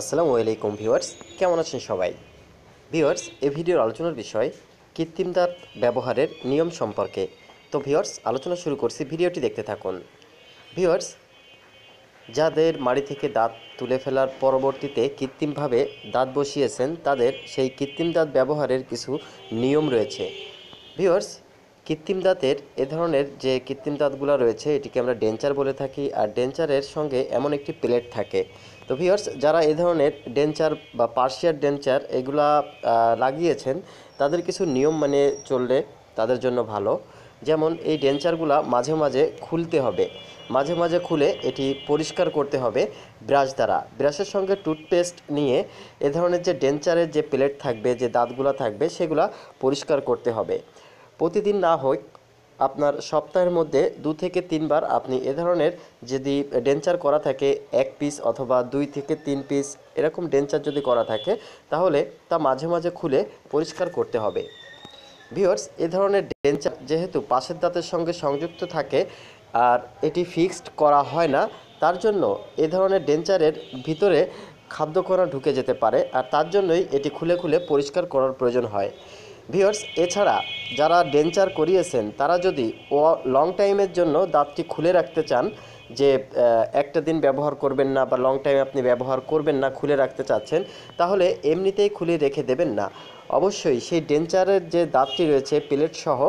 আসসালামু আলাইকুম ভিউয়ার্স কেমন আছেন সবাই ভিউয়ার্স এ ভিডিওর আলোচনার বিষয় কৃত্রিম দাঁত ব্যবহারের নিয়ম সম্পর্কে তো ভিউয়ার্স আলোচনা শুরু করছি ভিডিওটি দেখতে থাকুন ভিউয়ার্স যাদের মাড়ি থেকে দাঁত তুলে ফেলার পরবর্তীতে কৃত্রিমভাবে দাঁত বসিয়েছেন তাদের সেই কৃত্রিম দাঁত ব্যবহারের কিছু নিয়ম রয়েছে ভিউয়ার্স কৃত্রিম দাঁতের এ ধরনের যে কৃত্রিম দাঁতগুলো রয়েছে এটিকে আমরা ডেঞ্চার বলে থাকি আর ডেঞ্চারের সঙ্গে এমন একটি প্লেট থাকে তো ভিওর্স যারা এ ধরনের ডেঞ্চার বা পার্সিয়ার ডেঞ্চার এগুলা লাগিয়েছেন তাদের কিছু নিয়ম মানে চললে তাদের জন্য ভালো যেমন এই ডেঞ্চারগুলো মাঝে মাঝে খুলতে হবে মাঝে মাঝে খুলে এটি পরিষ্কার করতে হবে ব্রাশ দ্বারা ব্রাশের সঙ্গে টুথপেস্ট নিয়ে এ ধরনের যে ডেঞ্চারের যে প্লেট থাকবে যে দাঁতগুলো থাকবে সেগুলা পরিষ্কার করতে হবে প্রতিদিন না হোক আপনার সপ্তাহের মধ্যে দু থেকে তিনবার আপনি এ ধরনের যদি ডেঞ্চার করা থাকে এক পিস অথবা দুই থেকে তিন পিস এরকম ডেঞ্চার যদি করা থাকে তাহলে তা মাঝে মাঝে খুলে পরিষ্কার করতে হবে ভিওর্স এ ধরনের ডেঞ্চার যেহেতু পাশের দাঁতের সঙ্গে সংযুক্ত থাকে আর এটি ফিক্সড করা হয় না তার জন্য এ ধরনের ডেঞ্চারের ভিতরে খাদ্যকণা ঢুকে যেতে পারে আর তার জন্যই এটি খুলে খুলে পরিষ্কার করার প্রয়োজন হয় ভিওর্স এছাড়া যারা ডেঞ্চার করিয়েছেন তারা যদি লং টাইমের জন্য দাঁতটি খুলে রাখতে চান যে একটা দিন ব্যবহার করবেন না বা লং টাইম আপনি ব্যবহার করবেন না খুলে রাখতে চাচ্ছেন তাহলে এমনিতেই খুলে রেখে দেবেন না অবশ্যই সেই ডেঞ্চারের যে দাঁতটি রয়েছে প্লেট সহ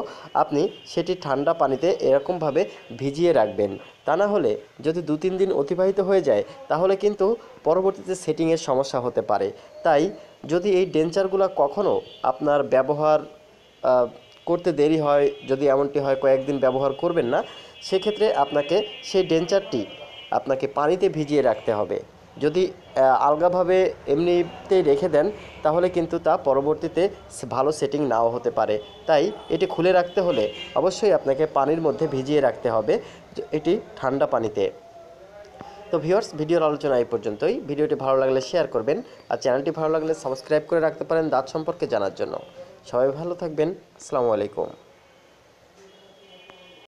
আপনি সেটি ঠান্ডা পানিতে এরকমভাবে ভিজিয়ে রাখবেন তা না হলে যদি দু তিন দিন অতিবাহিত হয়ে যায় তাহলে কিন্তু পরবর্তীতে সেটিংয়ের সমস্যা হতে পারে তাই যদি এই ডেঞ্চারগুলো কখনও আপনার ব্যবহার করতে দেরি হয় যদি এমনটি হয় কয়েকদিন ব্যবহার করবেন না সেক্ষেত্রে আপনাকে সেই ডেঞ্চারটি আপনাকে পানিতে ভিজিয়ে রাখতে হবে যদি আলগাভাবে এমনিতে রেখে দেন তাহলে কিন্তু তা পরবর্তীতে ভালো সেটিং নাও হতে পারে তাই এটি খুলে রাখতে হলে অবশ্যই আপনাকে পানির মধ্যে ভিজিয়ে রাখতে হবে এটি ঠান্ডা পানিতে তো ভিউয়ার্স ভিডিওর আলোচনা এই পর্যন্তই ভিডিওটি ভালো লাগলে শেয়ার করবেন আর চ্যানেলটি ভালো লাগলে সাবস্ক্রাইব করে রাখতে পারেন দাঁত সম্পর্কে জানার জন্য সবাই ভালো থাকবেন আসসালামু আলাইকুম